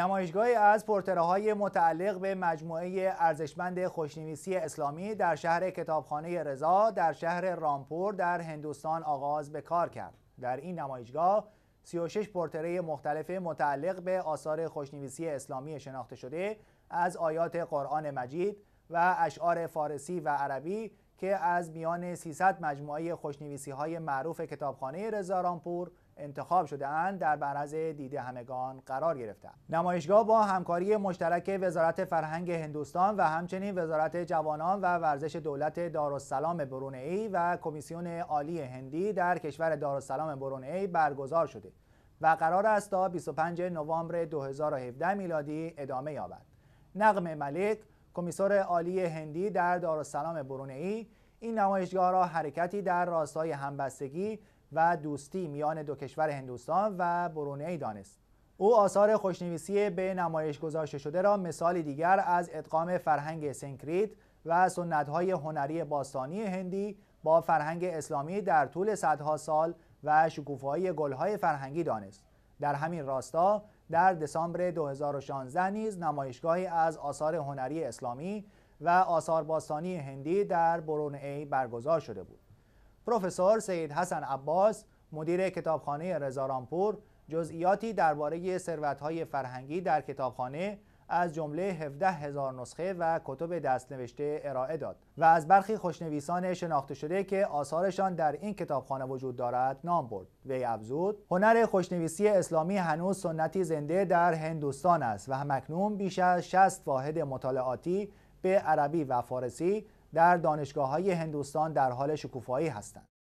نمایشگاهی از پرتره های متعلق به مجموعه ارزشمند خوشنویسی اسلامی در شهر کتابخانه رضا در شهر رامپور در هندوستان آغاز به کار کرد. در این نمایشگاه 36 پرتره مختلف متعلق به آثار خوشنویسی اسلامی شناخته شده از آیات قرآن مجید و اشعار فارسی و عربی که از میان 300 مجموعه خوشنویسی های معروف کتابخانه رزارانپور انتخاب شده اند در برز دیده همگان قرار گرفتند نمایشگاه با همکاری مشترک وزارت فرهنگ هندوستان و همچنین وزارت جوانان و ورزش دولت دارالسلام ای و کمیسیون عالی هندی در کشور دارالسلام ای برگزار شده و قرار است تا 25 نوامبر 2017 میلادی ادامه یابد نقم ملک کمیسر عالی هندی در دارالسلام برونعی این نمایشگاه را حرکتی در راستای همبستگی و دوستی میان دو کشور هندوستان و برونعی دانست او آثار خوشنویسی به نمایش گذاشته شده را مثالی دیگر از ادغام فرهنگ سنکریت و سنتهای هنری باستانی هندی با فرهنگ اسلامی در طول صدها سال و شکوفایی گلهای فرهنگی دانست در همین راستا در دسامبر 2016 نیز نمایشگاهی از آثار هنری اسلامی و آثار باستانی هندی در ای برگزار شده بود. پروفسور سید حسن عباس مدیر کتابخانه رضا جزئیاتی درباره ثروت‌های فرهنگی در کتابخانه از جمله 17 هزار نسخه و کتب دستنوشته ارائه داد و از برخی خوشنویسان شناخته شده که آثارشان در این کتابخانه وجود دارد نام برد وی افزود هنر خوشنویسی اسلامی هنوز سنتی زنده در هندوستان است و همکنون بیش از 60 واحد مطالعاتی به عربی و فارسی در دانشگاه های هندوستان در حال شکوفایی هستند